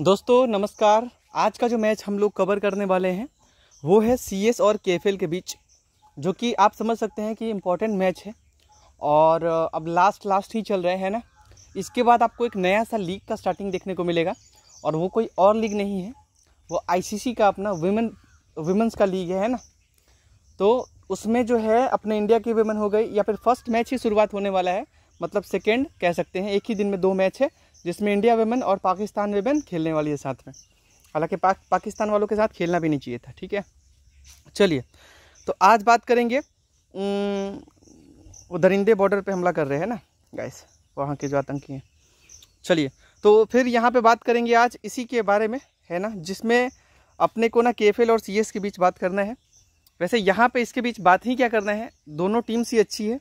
दोस्तों नमस्कार आज का जो मैच हम लोग कवर करने वाले हैं वो है सी और के के बीच जो कि आप समझ सकते हैं कि इम्पोर्टेंट मैच है और अब लास्ट लास्ट ही चल रहे हैं ना इसके बाद आपको एक नया सा लीग का स्टार्टिंग देखने को मिलेगा और वो कोई और लीग नहीं है वो आईसीसी का अपना वुमेन वुमेंस का लीग है, है ना तो उसमें जो है अपने इंडिया की वुमेन हो गई या फिर फर्स्ट मैच ही शुरुआत होने वाला है मतलब सेकेंड कह सकते हैं एक ही दिन में दो मैच है जिसमें इंडिया वेमेन और पाकिस्तान वेमेन खेलने वाली है साथ में हालांकि पाक, पाकिस्तान वालों के साथ खेलना भी नहीं चाहिए था ठीक है चलिए तो आज बात करेंगे वो दरिंदे बॉर्डर पे हमला कर रहे हैं ना गाइस वहाँ के जो आतंकी हैं चलिए तो फिर यहाँ पे बात करेंगे आज इसी के बारे में है ना जिसमें अपने को ना केफेल और सीएस के बीच बात करना है वैसे यहाँ पे इसके बीच बात ही क्या करना है दोनों टीम्स ही अच्छी है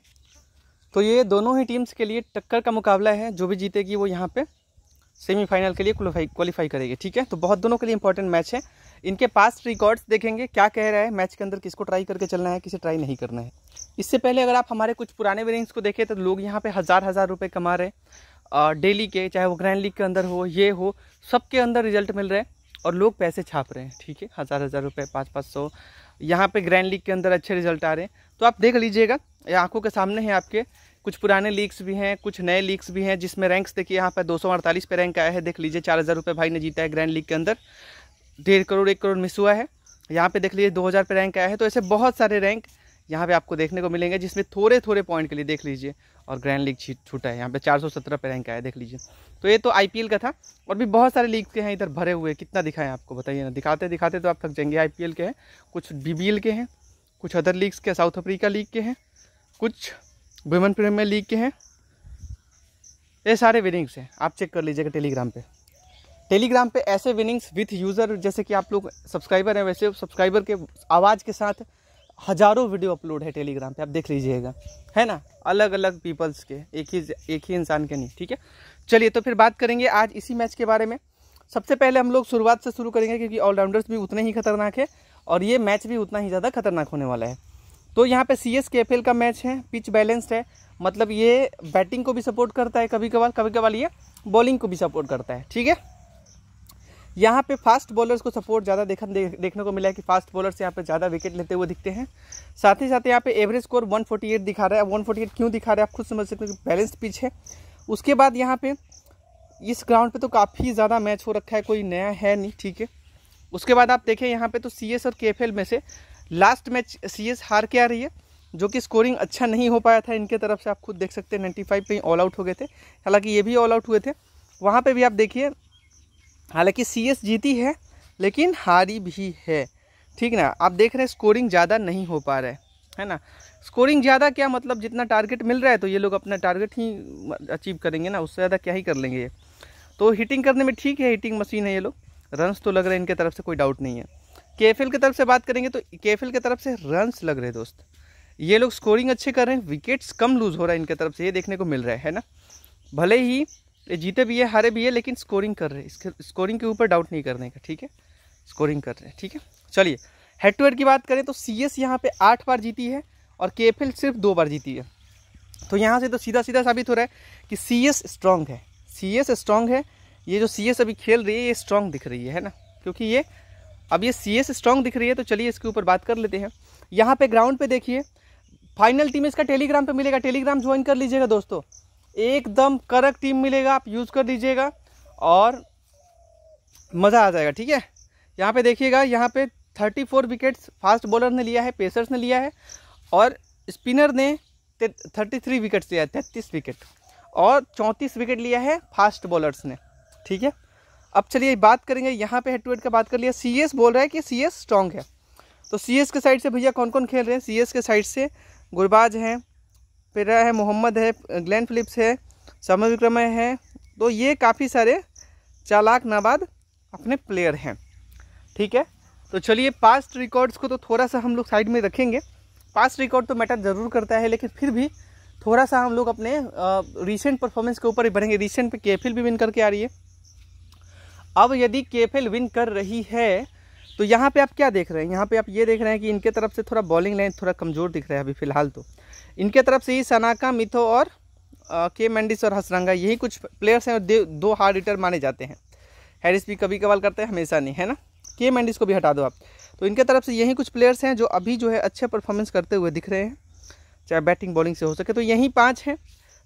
तो ये दोनों ही टीम्स के लिए टक्कर का मुकाबला है जो भी जीतेगी वो यहाँ पे सेमीफाइनल के लिए क्वालिफाई करेगी ठीक है तो बहुत दोनों के लिए इंपॉर्टेंट मैच है इनके पास रिकॉर्ड्स देखेंगे क्या कह रहा है मैच के अंदर किसको ट्राई करके चलना है किसे ट्राई नहीं करना है इससे पहले अगर आप हमारे कुछ पुराने विनिंग्स को देखें तो लोग यहाँ पे हज़ार हज़ार रुपये कमा रहे हैं डेली के चाहे वो ग्रैंड लीग के अंदर हो ये हो सबके अंदर रिजल्ट मिल रहे हैं और लोग पैसे छाप रहे हैं ठीक है हज़ार हज़ार रुपये पाँच पाँच सौ यहाँ पे ग्रैंड लीग के अंदर अच्छे रिजल्ट आ रहे हैं तो आप देख लीजिएगा आंखों के सामने हैं आपके कुछ पुराने लीक्स भी हैं कुछ नए लीक्स भी हैं जिसमें रैंक्स देखिए यहाँ पर दो पे रैंक आया है देख लीजिए चार हज़ार रुपये भाई ने जीता है ग्रैंड लीग के अंदर डेढ़ करोड़ एक करोड़ मिस हुआ है यहाँ पर देख लीजिए दो पे रैंक आया है तो ऐसे बहुत सारे रैंक यहाँ पे आपको देखने को मिलेंगे जिसमें थोड़े थोड़े पॉइंट के लिए देख लीजिए और ग्रैंड लीग छूटा है यहाँ पे 417 पे रैंक आया देख लीजिए तो ये तो आईपीएल का था और भी बहुत सारे लीग के हैं इधर भरे हुए कितना दिखाए आपको बताइए ना दिखाते दिखाते तो आप थक जाएंगे आई के हैं कुछ बीबीएल के हैं कुछ अदर लीग्स के साउथ अफ्रीका लीग के हैं कुछ वुमेन प्रीमियर लीग के हैं ये सारे विनिंग्स हैं आप चेक कर लीजिएगा टेलीग्राम पर टेलीग्राम पे ऐसे विनिंग्स विथ यूज़र जैसे कि आप लोग सब्सक्राइबर हैं वैसे सब्सक्राइबर के आवाज़ के साथ हज़ारों वीडियो अपलोड है टेलीग्राम पे आप देख लीजिएगा है ना अलग अलग पीपल्स के एक ही एक ही इंसान के नहीं ठीक है चलिए तो फिर बात करेंगे आज इसी मैच के बारे में सबसे पहले हम लोग शुरुआत से शुरू करेंगे क्योंकि ऑलराउंडर्स भी उतने ही खतरनाक है और ये मैच भी उतना ही ज़्यादा खतरनाक होने वाला है तो यहाँ पे C S K F L का मैच है पिच बैलेंस्ड है मतलब ये बैटिंग को भी सपोर्ट करता है कभी कभार कभी कभार ये बॉलिंग को भी सपोर्ट करता है ठीक है यहाँ पे फास्ट बॉलर्स को सपोर्ट ज़्यादा देखा देखने को मिला है कि फास्ट बॉलर्स यहाँ पे ज़्यादा विकेट लेते हुए दिखते हैं साथ ही साथ यहाँ पे एवरेज स्कोर 148 दिखा रहा है 148 क्यों दिखा रहा है आप खुद समझ सकते हो बैलेंस्ड पिच है उसके बाद यहाँ पे इस ग्राउंड पे तो काफ़ी ज़्यादा मैच हो रखा है कोई नया है नहीं ठीक है उसके बाद आप देखें यहाँ पर तो सी और के में से लास्ट मैच सी हार के आ रही है जो कि स्कोरिंग अच्छा नहीं हो पाया था इनके तरफ से आप खुद देख सकते हैं नाइन्टी फाइव पे ऑल आउट हो गए थे हालाँकि ये भी ऑल आउट हुए थे वहाँ पर भी आप देखिए हालांकि सी जीती है लेकिन हारी भी है ठीक ना आप देख रहे हैं स्कोरिंग ज़्यादा नहीं हो पा रहा है है ना स्कोरिंग ज़्यादा क्या मतलब जितना टारगेट मिल रहा है तो ये लोग अपना टारगेट ही अचीव करेंगे ना उससे ज़्यादा क्या ही कर लेंगे ये तो हिटिंग करने में ठीक है हीटिंग मशीन है ये लोग रन्स तो लग रहे हैं इनके तरफ से कोई डाउट नहीं है के की तरफ से बात करेंगे तो के की तरफ से रन्स लग रहे हैं दोस्त ये लोग स्कोरिंग अच्छे कर रहे हैं विकेट्स कम लूज़ हो रहा है इनके तरफ से ये देखने को मिल रहा है ना भले ही ये जीते भी है हारे भी है लेकिन स्कोरिंग कर रहे हैं इसके स्कोरिंग के ऊपर डाउट नहीं करने का ठीक है स्कोरिंग कर रहे हैं ठीक है चलिए हेड टू हेड की बात करें तो सी एस यहाँ पर आठ बार जीती है और के एफ एल सिर्फ दो बार जीती है तो यहाँ से तो सीधा सीधा साबित हो रहा है कि सी एस स्ट्रांग है सी एस स्ट्रांग है ये जो सी एस अभी खेल रही है ये स्ट्रॉन्ग दिख रही है ना क्योंकि ये अब ये सी एस स्ट्रॉन्ग दिख रही है तो चलिए इसके ऊपर बात कर लेते हैं यहाँ पे ग्राउंड पे देखिए फाइनल टीम इसका टेलीग्राम पे मिलेगा टेलीग्राम ज्वाइन कर लीजिएगा दोस्तों एकदम कड़क टीम मिलेगा आप यूज़ कर दीजिएगा और मज़ा आ जाएगा ठीक है यहाँ पे देखिएगा यहाँ पे 34 विकेट्स फास्ट बॉलर ने लिया है पेसर्स ने लिया है और स्पिनर ने 33 विकेट्स लिया है तैंतीस विकेट और 34 विकेट लिया है फास्ट बॉलर्स ने ठीक है अब चलिए बात करेंगे यहाँ पे हेड टू हेड का बात कर लिया सी बोल रहा है कि सी स्ट्रॉन्ग है तो सी के साइड से भैया कौन कौन खेल रहे हैं सी के साइड से गुरबाज हैं पेरा है मोहम्मद है ग्लैन फिलिप्स है समय विक्रमय है तो ये काफ़ी सारे चालाक नाबाद अपने प्लेयर हैं ठीक है तो चलिए पास्ट रिकॉर्ड्स को तो थोड़ा सा हम लोग साइड में रखेंगे पास्ट रिकॉर्ड तो मैटर ज़रूर करता है लेकिन फिर भी थोड़ा सा हम लोग अपने रिसेंट परफॉर्मेंस के ऊपर ही बढ़ेंगे रिसेंट पे के भी विन करके आ रही है अब यदि के विन कर रही है तो यहाँ पे आप क्या देख रहे हैं यहाँ पे आप ये देख रहे हैं कि इनके तरफ से थोड़ा बॉलिंग लाइन थोड़ा कमज़ोर दिख रहा है अभी फिलहाल तो इनके तरफ से ही सनाका मिथो और आ, के मैंडिस और हसरंगा यही कुछ प्लेयर्स हैं और दो हार्ड हिटर माने जाते हैं हैरिस भी कभी कभाल करते हैं हमेशा नहीं है ना के मैंडिस को भी हटा दो आप तो इनके तरफ से यही कुछ प्लेयर्स हैं जो अभी जो है अच्छे परफॉर्मेंस करते हुए दिख रहे हैं चाहे बैटिंग बॉलिंग से हो सके तो यही पाँच हैं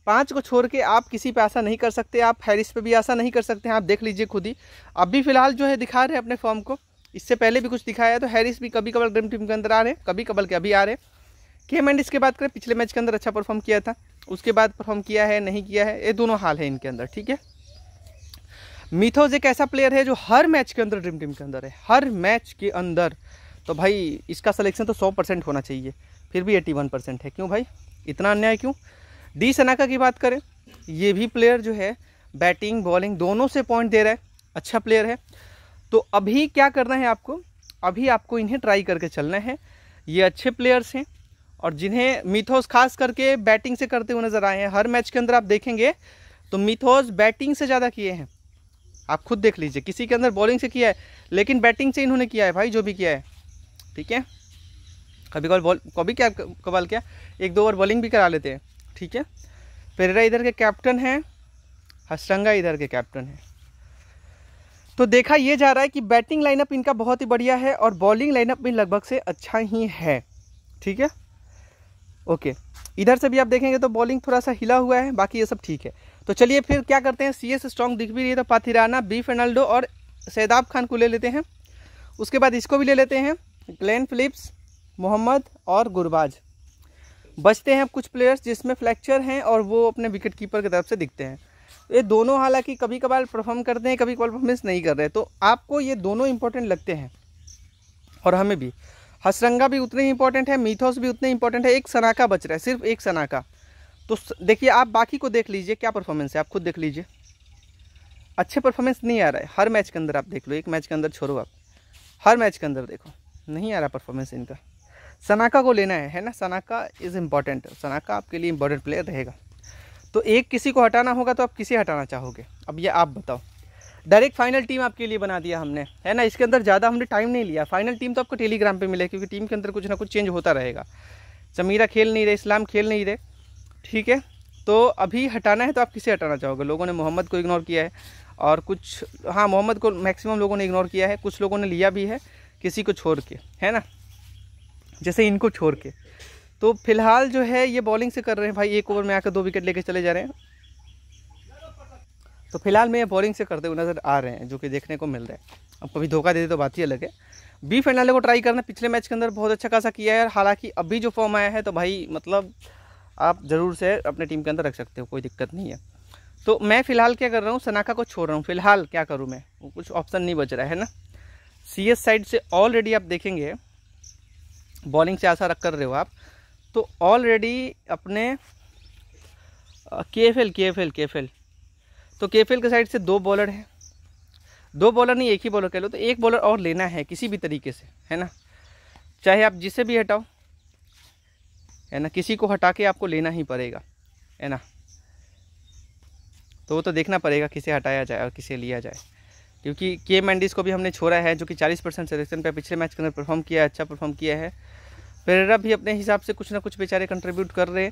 पाँच को छोड़ के आप किसी पे आशा नहीं कर सकते आप हैरिस पे भी आशा नहीं कर सकते हैं आप देख लीजिए खुद ही अभी फ़िलहाल जो है दिखा रहे हैं अपने फॉर्म को इससे पहले भी कुछ दिखाया है तो हैरिस भी कभी कबल ड्रीम टीम के अंदर आ रहे हैं कभी कबल के अभी आ रहे हैं के मैंडिस की बात करें पिछले मैच के अंदर अच्छा परफॉर्म किया था उसके बाद परफॉर्म किया है नहीं किया है ये दोनों हाल है इनके अंदर ठीक है मिथोज एक ऐसा प्लेयर है जो हर मैच के अंदर ड्रीम टीम के अंदर है हर मैच के अंदर तो भाई इसका सलेक्शन तो सौ परसेंट होना चाहिए फिर भी एट्टी वन परसेंट है क्यों भाई इतना अन्याय क्यों डी सनाका की बात करें ये भी प्लेयर जो है बैटिंग बॉलिंग दोनों से पॉइंट दे रहा है अच्छा प्लेयर है तो अभी क्या करना है आपको अभी आपको इन्हें ट्राई करके चलना है ये अच्छे प्लेयर्स हैं और जिन्हें मिथोस खास करके बैटिंग से करते हुए नज़र आए हैं हर मैच के अंदर आप देखेंगे तो मिथोस बैटिंग से ज़्यादा किए हैं आप खुद देख लीजिए किसी के अंदर बॉलिंग से किया है लेकिन बैटिंग से इन्होंने किया है भाई जो भी किया है ठीक है कभी कभार बॉल कभी क्या कबाल क्या एक दो ओवर बॉलिंग भी करा लेते हैं ठीक है पेरेरा इधर के कैप्टन हैं हसरंगा इधर के कैप्टन हैं तो देखा ये जा रहा है कि बैटिंग लाइनअप इनका बहुत ही बढ़िया है और बॉलिंग लाइनअप भी लगभग से अच्छा ही है ठीक है ओके इधर से भी आप देखेंगे तो बॉलिंग थोड़ा सा हिला हुआ है बाकी ये सब ठीक है तो चलिए फिर क्या करते हैं सी एस स्ट्रॉन्ग दिख भी रही है तो पाथिराना बी फेनाल्डो और सैदाब खान को ले लेते हैं उसके बाद इसको भी ले लेते हैं ग्लैन फिलिप्स मोहम्मद और गुरबाज बचते हैं कुछ प्लेयर्स जिसमें फ्लैक्चर हैं और वो अपने विकेट कीपर की तरफ से दिखते हैं ये दोनों हालांकि कभी कभार परफॉर्म करते हैं कभी कभार परफॉर्मेंस नहीं कर रहे तो आपको ये दोनों इंपॉर्टेंट लगते हैं और हमें भी हसरंगा भी उतने ही इंपॉर्टेंट है मीथोस भी उतने इंपॉर्टेंट है एक सनाका बच रहा है सिर्फ एक सनाका तो देखिए आप बाकी को देख लीजिए क्या परफॉर्मेंस है आप खुद देख लीजिए अच्छे परफॉर्मेंस नहीं आ रहा है हर मैच के अंदर आप देख लो एक मैच के अंदर छोड़ो आप हर मैच के अंदर देखो नहीं आ रहा परफॉर्मेंस इनका सनाका को लेना है है ना सनाका इज़ इम्पॉर्टेंट सनाका आपके लिए इम्पॉर्टेंट प्लेयर रहेगा तो एक किसी को हटाना होगा तो आप किसे हटाना चाहोगे अब ये आप बताओ डायरेक्ट फाइनल टीम आपके लिए बना दिया हमने है ना इसके अंदर ज़्यादा हमने टाइम नहीं लिया फाइनल टीम तो आपको टेलीग्राम पे मिले क्योंकि टीम के अंदर कुछ ना कुछ चेंज होता रहेगा समीरा खेल नहीं रहे इस्लाम खेल नहीं रहे ठीक है तो अभी हटाना है तो आप किसे हटाना चाहोगे लोगों ने मोहम्मद को इग्नोर किया है और कुछ हाँ मोहम्मद को मैक्सिमम लोगों ने इग्नोर किया है कुछ लोगों ने लिया भी है किसी को छोड़ के है ना जैसे इनको छोड़ के तो फिलहाल जो है ये बॉलिंग से कर रहे हैं भाई एक ओवर में आकर दो विकेट लेके चले जा रहे हैं तो फिलहाल में ये बॉलिंग से करते हुए नज़र आ रहे हैं जो कि देखने को मिल रहा है अब कभी धोखा दे दे तो बात ही अलग है बी फैंडाले को ट्राई करना पिछले मैच के अंदर बहुत अच्छा खासा किया है हालांकि अभी जो फॉर्म आया है तो भाई मतलब आप ज़रूर से अपने टीम के अंदर रख सकते हो कोई दिक्कत नहीं है तो मैं फ़िलहाल क्या कर रहा हूँ सनाका को छोड़ रहा हूँ फ़िलहाल क्या करूँ मैं कुछ ऑप्शन नहीं बच रहा है ना सी साइड से ऑलरेडी आप देखेंगे बॉलिंग से आशा रख कर रहे हो आप तो ऑलरेडी अपने तो K F L K F L K F L तो के एफ एल के साइड से दो बॉलर हैं दो बॉलर नहीं एक ही बॉलर कह लो तो एक बॉलर और लेना है किसी भी तरीके से है ना चाहे आप जिसे भी हटाओ है ना किसी को हटा के आपको लेना ही पड़ेगा है ना तो वो तो देखना पड़ेगा किसे हटाया जाए और किसे लिया जाए क्योंकि के मैंडिस को भी हमने छोड़ा है जो कि 40 परसेंट सेलेक्शन पर पिछले मैच के अंदर परफॉर्म किया है अच्छा परफॉर्म किया है पेरेरा भी अपने हिसाब से कुछ ना कुछ बेचारे कंट्रीब्यूट कर रहे हैं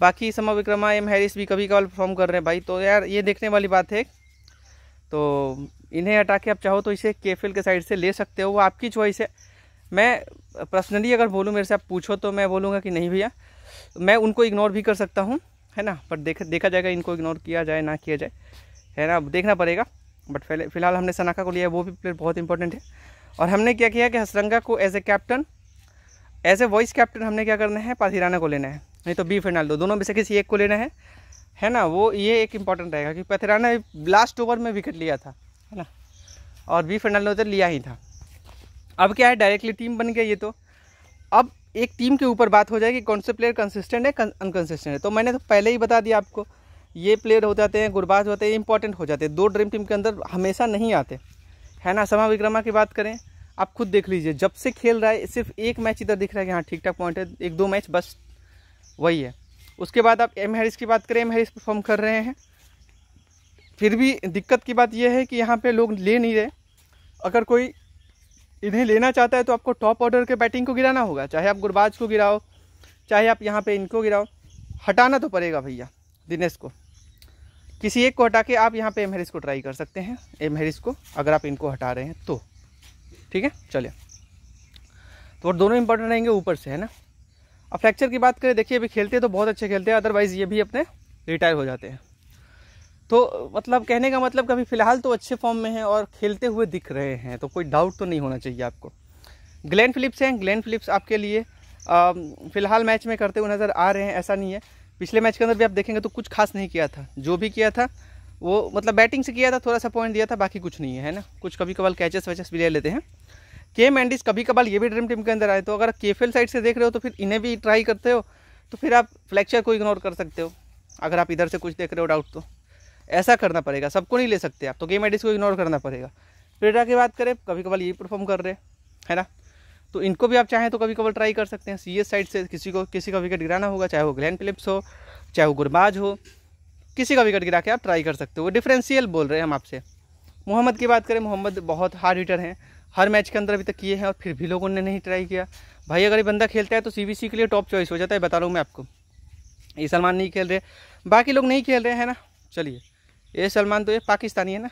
बाकी समा विक्रमा एम हैरिस भी कभी कभार परफॉर्म कर रहे हैं भाई तो यार ये देखने वाली बात है तो इन्हें हटा के आप चाहो तो इसे केफिल के साइड से ले सकते हो वो आपकी चॉइस है मैं पर्सनली अगर बोलूँ मेरे से आप पूछो तो मैं बोलूँगा कि नहीं भैया मैं उनको इग्नोर भी कर सकता हूँ है ना बट देख देखा जाएगा इनको इग्नोर किया जाए ना किया जाए है ना देखना पड़ेगा बट फिलहाल हमने सनाका को लिया वो भी प्लेयर बहुत इंपॉर्टेंट है और हमने क्या किया कि हसरंगा को as a captain as a vice captain हमने क्या करना है पाथिराना को लेना है नहीं तो बी फेनाल्डो दोनों में से किसी एक को लेना है है ना वो ये एक इंपॉर्टेंट रहेगा कि पाथिराना लास्ट ओवर में विकेट लिया था है ना और बी फेनाल्डो तो लिया ही था अब क्या है डायरेक्टली टीम बन गया ये तो अब एक टीम के ऊपर बात हो जाएगी कौन से प्लेयर कंसिस्टेंट है अनकंसिस्टेंट है तो मैंने तो पहले ही बता दिया आपको ये प्लेयर हो जाते हैं गुरबाज होते हैं इंपॉर्टेंट हो जाते हैं दो ड्रीम टीम के अंदर हमेशा नहीं आते है ना समा विक्रमा की बात करें आप खुद देख लीजिए जब से खेल रहा है सिर्फ एक मैच इधर दिख रहा है कि हाँ ठीक ठाक पॉइंट है एक दो मैच बस वही है उसके बाद आप एम हैरिस की बात करें एम हैरिस परफॉर्म कर रहे हैं फिर भी दिक्कत की बात यह है कि यहाँ पे लोग ले नहीं रहे अगर कोई इन्हें लेना चाहता है तो आपको टॉप ऑर्डर के बैटिंग को गिराना होगा चाहे आप गुरबाज को गिराओ चाहे आप यहाँ पर इनको गिराओ हटाना तो पड़ेगा भैया दिनेश को किसी एक को हटा के आप यहाँ पे एम हैरिस को ट्राई कर सकते हैं एम हैरिस को अगर आप इनको हटा रहे हैं तो ठीक है चलिए तो और दोनों इंपॉर्टेंट रहेंगे ऊपर से है ना अब फ्रैक्चर की बात करें देखिए अभी खेलते हैं तो बहुत अच्छे खेलते हैं अदरवाइज़ ये भी अपने रिटायर हो जाते हैं तो मतलब कहने का मतलब कभी फ़िलहाल तो अच्छे फॉर्म में है और खेलते हुए दिख रहे हैं तो कोई डाउट तो नहीं होना चाहिए आपको ग्लैन फिलिप्स हैं ग्लैन फिलिप्स आपके लिए फ़िलहाल मैच में करते हुए नज़र आ रहे हैं ऐसा नहीं है पिछले मैच के अंदर भी आप देखेंगे तो कुछ खास नहीं किया था जो भी किया था वो मतलब बैटिंग से किया था थोड़ा सा पॉइंट दिया था बाकी कुछ नहीं है है ना कुछ कभी कभार कैचेस वैचेस भी ले लेते हैं के मैंडिस कभी कभार ये भी ड्रीम टीम के अंदर आए तो अगर केफेल साइड से देख रहे हो तो फिर इन्हें भी ट्राई करते हो तो फिर आप फ्लैक्चर को इग्नोर कर सकते हो अगर आप इधर से कुछ देख रहे हो डाउट तो ऐसा करना पड़ेगा सबको नहीं ले सकते आप तो गेम एडिस को इग्नोर करना पड़ेगा प्रेडा की बात करें कभी कभार ये परफॉर्म कर रहे है ना तो इनको भी आप चाहें तो कभी कभार ट्राई कर सकते हैं सी साइड से किसी को किसी का विकेट गिराना होगा चाहे वो ग्लैन फिलिप्स हो चाहे वो गुरबाज हो किसी का विकेट गिरा के आप ट्राई कर सकते हो वो डिफरेंशियल बोल रहे हैं हम आपसे मोहम्मद की बात करें मोहम्मद बहुत हार्ड हीटर हैं हर मैच के अंदर अभी तक किए हैं और फिर भी लोगों ने नहीं ट्राई किया भाई अगर ये बंदा खेलता है तो सी के लिए टॉप चॉइस हो जाता है बता रहा हूँ मैं आपको ये सलमान नहीं खेल रहे बाकी लोग नहीं खेल रहे हैं ना चलिए ये सलमान तो ये पाकिस्तानी है ना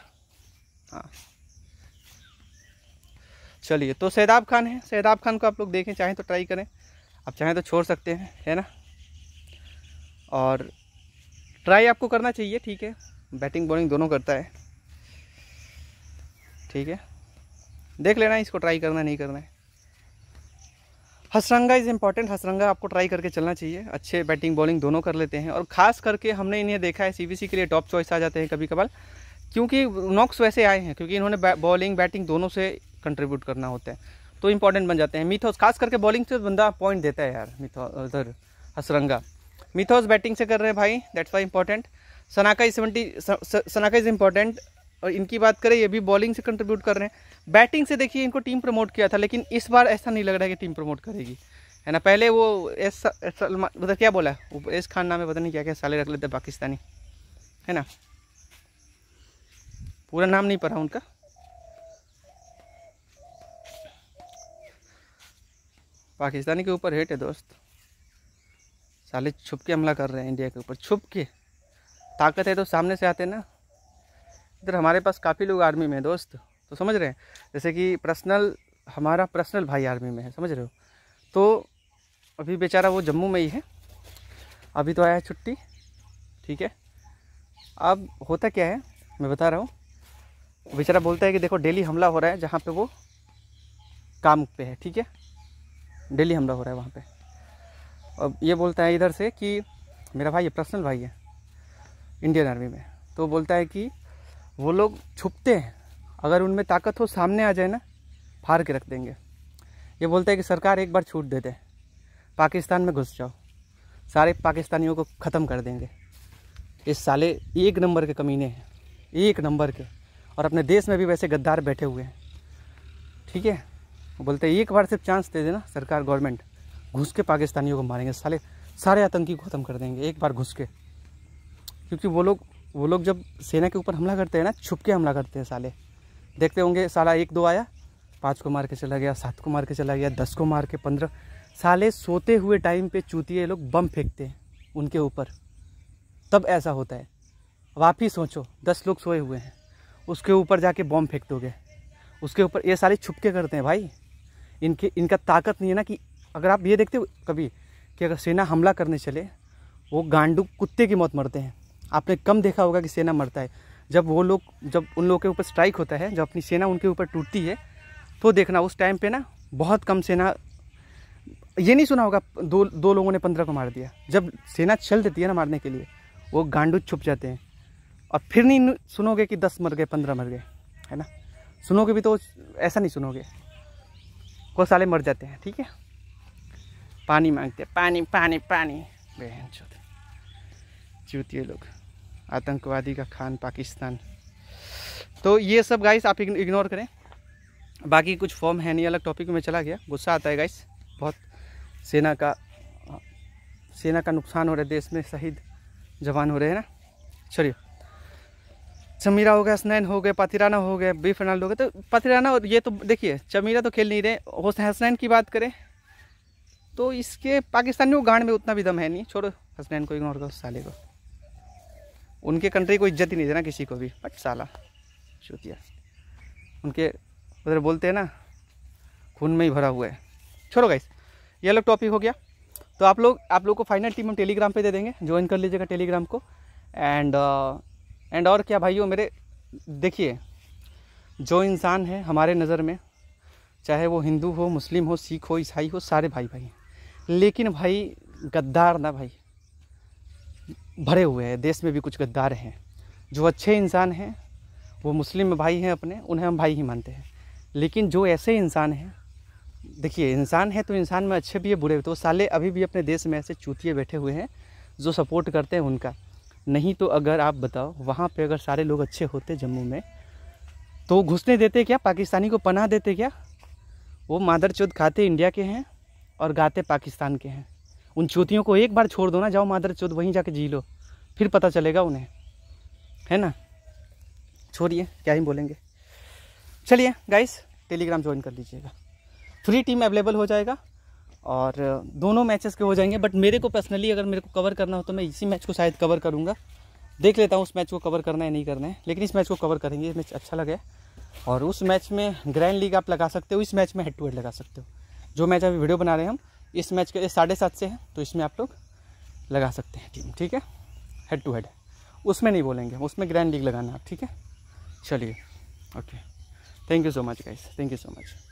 हाँ चलिए तो सैदाब खान है सैदाब खान को आप लोग देखें चाहें तो ट्राई करें आप चाहें तो छोड़ सकते हैं है ना और ट्राई आपको करना चाहिए ठीक है बैटिंग बॉलिंग दोनों करता है ठीक है देख लेना इसको ट्राई करना नहीं करना है हसरंगा इज़ इम्पॉर्टेंट हसरंगा आपको ट्राई करके चलना चाहिए अच्छे बैटिंग बॉलिंग दोनों कर लेते हैं और ख़ास करके हमने इन्हें देखा है सी के लिए टॉप चॉइस आ जाते हैं कभी कभार क्योंकि नॉक्स वैसे आए हैं क्योंकि इन्होंने बॉलिंग बैटिंग दोनों से कंट्रीब्यूट करना होता है तो इंपॉर्टेंट बन जाते हैं मिथोस खास करके बॉलिंग से बंदा पॉइंट देता है यार मिथो उधर हसरंगा मिथोस बैटिंग से कर रहे हैं भाई that's why important Shanaka is seventy Shanaka is important और इनकी बात करें ये भी बॉलिंग से कंट्रीब्यूट कर रहे हैं बैटिंग से देखिए इनको टीम प्रमोट किया था लेकिन इस बार ऐसा नहीं लग रहा है कि टीम प्रमोट करेगी है ना पहले वो एस मतलब क्या बोला है एस खान नाम है पता नहीं क्या क्या साले रख लेते पाकिस्तानी है ना पूरा नाम नहीं पढ़ा उनका पाकिस्तानी के ऊपर हेट है दोस्त साले छुप के हमला कर रहे हैं इंडिया के ऊपर छुप के ताकत है तो सामने से आते ना इधर हमारे पास काफ़ी लोग आर्मी में हैं दोस्त तो समझ रहे हैं जैसे कि पर्सनल हमारा पर्सनल भाई आर्मी में है समझ रहे हो तो अभी बेचारा वो जम्मू में ही है अभी तो आया है छुट्टी ठीक है अब होता क्या है मैं बता रहा हूँ बेचारा बोलता है कि देखो डेली हमला हो रहा है जहाँ पे वो काम पे है ठीक है डेली हमला हो रहा है वहाँ पे अब ये बोलता है इधर से कि मेरा भाई ये पर्सनल भाई है इंडियन आर्मी में तो बोलता है कि वो लोग छुपते हैं अगर उनमें ताकत हो सामने आ जाए ना फाड़ के रख देंगे ये बोलते हैं कि सरकार एक बार छूट दे दे पाकिस्तान में घुस जाओ सारे पाकिस्तानियों को ख़त्म कर देंगे इस साले एक नंबर के कमीने हैं एक नंबर के और अपने देश में भी वैसे गद्दार बैठे हुए हैं ठीक है बोलते हैं एक बार सिर्फ चांस दे देना सरकार गवर्नमेंट घुस के पाकिस्तानियों को मारेंगे साले सारे आतंकी को ख़त्म कर देंगे एक बार घुस के क्योंकि वो लोग वो लोग जब सेना के ऊपर हमला करते हैं ना छुप के हमला करते हैं साले देखते होंगे साला एक दो आया पाँच को मार के चला गया सात को मार के चला गया दस को मार के पंद्रह साले सोते हुए टाइम पे चूतिए लोग बम फेंकते हैं उनके ऊपर तब ऐसा होता है आप ही सोचो दस लोग सोए हुए हैं उसके ऊपर जाके बम फेंक दोगे उसके ऊपर ये सारे छुपके करते हैं भाई इनके इनका ताकत नहीं है ना कि अगर आप ये देखते हो कभी कि अगर सेना हमला करने चले वो गांडू कुत्ते की मौत मरते हैं आपने कम देखा होगा कि सेना मरता है जब वो लोग जब उन लोगों के ऊपर स्ट्राइक होता है जब अपनी सेना उनके ऊपर टूटती है तो देखना उस टाइम पे ना बहुत कम सेना ये नहीं सुना होगा दो दो लोगों ने पंद्रह को मार दिया जब सेना चल देती है ना मारने के लिए वो गांडू छुप जाते हैं और फिर नहीं सुनोगे कि दस मर गए पंद्रह मर गए है ना सुनोगे भी तो ऐसा नहीं सुनोगे वो साले मर जाते हैं ठीक है पानी मांगते हैं पानी पानी पानी बहन चूतिए लोग आतंकवादी का खान पाकिस्तान तो ये सब गाइस आप इग्नोर करें बाकी कुछ फॉर्म है नहीं अलग टॉपिक में चला गया गुस्सा आता है गाइस बहुत सेना का सेना का नुकसान हो रहा है देश में शहीद जवान हो रहे हैं ना चलिए चमीरा हो गया हसनैन हो गए पथिराना हो गए बी फर्नाल्डो हो गए तो पथिराना और ये तो देखिए चमीरा तो खेल नहीं रहे हो हसनैन की बात करें तो इसके पाकिस्तानी गांड में उतना भी दम है नहीं छोड़ो हसनैन को इग्नोर करो साले को उनके कंट्री को इज्जत ही नहीं देना किसी को भी बट साला चूतिया उनके उधर बोलते हैं ना खून में ही भरा हुआ है छोड़ो गाइस ये अलग टॉपिक हो गया तो आप लोग आप लोग को फाइनल टीम हम टेलीग्राम पे दे देंगे ज्वाइन कर लीजिएगा टेलीग्राम को एंड एंड uh, और क्या भाइयों मेरे देखिए जो इंसान है हमारे नज़र में चाहे वो हिंदू हो मुस्लिम हो सिख हो ईसाई हो सारे भाई भाई हैं लेकिन भाई गद्दार ना भाई भरे हुए हैं देश में भी कुछ गद्दार हैं जो अच्छे इंसान हैं वो मुस्लिम भाई हैं अपने उन्हें हम भाई ही मानते हैं लेकिन जो ऐसे इंसान हैं देखिए इंसान है तो इंसान में अच्छे भी है बुरे भी तो साले अभी भी अपने देश में ऐसे चूतिए बैठे हुए हैं जो सपोर्ट करते हैं उनका नहीं तो अगर आप बताओ वहाँ पे अगर सारे लोग अच्छे होते जम्मू में तो घुसने देते क्या पाकिस्तानी को पनाह देते क्या वो मादर चौथ खाते इंडिया के हैं और गाते पाकिस्तान के हैं उन चोतियों को एक बार छोड़ दो ना जाओ मादर चोत वहीं जाके जी लो फिर पता चलेगा उन्हें है ना छोड़िए क्या ही बोलेंगे चलिए गाइस टेलीग्राम ज्वाइन कर लीजिएगा फ्री टीम अवेलेबल हो जाएगा और दोनों मैचेस के हो जाएंगे बट मेरे को पर्सनली अगर मेरे को कवर करना हो तो मैं इसी मैच को शायद कवर करूँगा देख लेता हूँ उस मैच को कवर करना है नहीं करना है लेकिन इस मैच को कवर करेंगे ये मैच अच्छा लगे और उस मैच में ग्रैंड लीग आप लगा सकते हो इस मैच में हेड टू हेड लगा सकते हो जो मैच अभी वीडियो बना रहे हैं हम इस मैच का ये साढ़े सात से है तो इसमें आप लोग लगा सकते हैं टीम ठीक है हेड टू हेड उसमें नहीं बोलेंगे उसमें ग्रैंड लीग लगाना आप ठीक है चलिए okay thank you so much guys thank you so much